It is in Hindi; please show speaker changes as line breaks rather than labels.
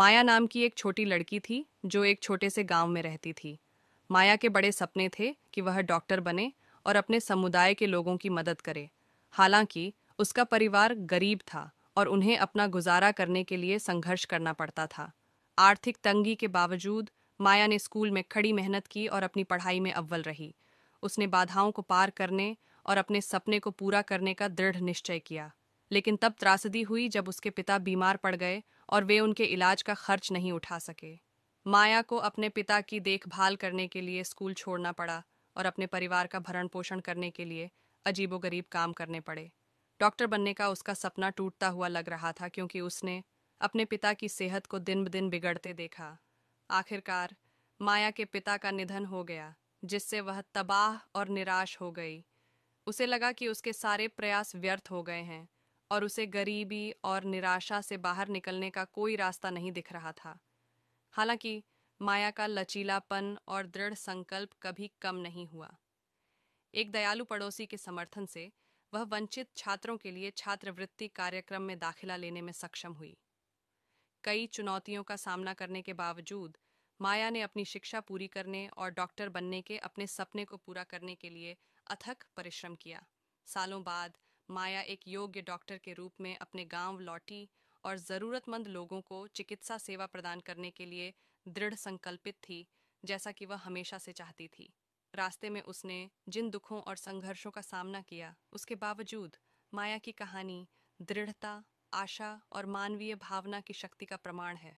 माया नाम की एक छोटी लड़की थी जो एक छोटे से गांव में रहती थी माया के बड़े सपने थे कि वह डॉक्टर बने और अपने समुदाय के लोगों की मदद करे हालांकि उसका परिवार गरीब था और उन्हें अपना गुजारा करने के लिए संघर्ष करना पड़ता था आर्थिक तंगी के बावजूद माया ने स्कूल में खड़ी मेहनत की और अपनी पढ़ाई में अव्वल रही उसने बाधाओं को पार करने और अपने सपने को पूरा करने का दृढ़ निश्चय किया लेकिन तब त्रासदी हुई जब उसके पिता बीमार पड़ गए और वे उनके इलाज का खर्च नहीं उठा सके माया को अपने पिता की देखभाल करने के लिए स्कूल छोड़ना पड़ा और अपने परिवार का भरण पोषण करने के लिए अजीबोगरीब काम करने पड़े डॉक्टर बनने का उसका सपना टूटता हुआ लग रहा था क्योंकि उसने अपने पिता की सेहत को दिन ब दिन बिगड़ते देखा आखिरकार माया के पिता का निधन हो गया जिससे वह तबाह और निराश हो गई उसे लगा कि उसके सारे प्रयास व्यर्थ हो गए हैं और उसे गरीबी और निराशा से बाहर निकलने का कोई रास्ता नहीं दिख रहा था हालांकि माया का लचीलापन और दृढ़ संकल्प कभी कम नहीं हुआ एक दयालु पड़ोसी के समर्थन से वह वंचित छात्रों के लिए छात्रवृत्ति कार्यक्रम में दाखिला लेने में सक्षम हुई कई चुनौतियों का सामना करने के बावजूद माया ने अपनी शिक्षा पूरी करने और डॉक्टर बनने के अपने सपने को पूरा करने के लिए अथक परिश्रम किया सालों बाद माया एक योग्य डॉक्टर के रूप में अपने गांव लौटी और ज़रूरतमंद लोगों को चिकित्सा सेवा प्रदान करने के लिए दृढ़ संकल्पित थी जैसा कि वह हमेशा से चाहती थी रास्ते में उसने जिन दुखों और संघर्षों का सामना किया उसके बावजूद माया की कहानी दृढ़ता आशा और मानवीय भावना की शक्ति का प्रमाण है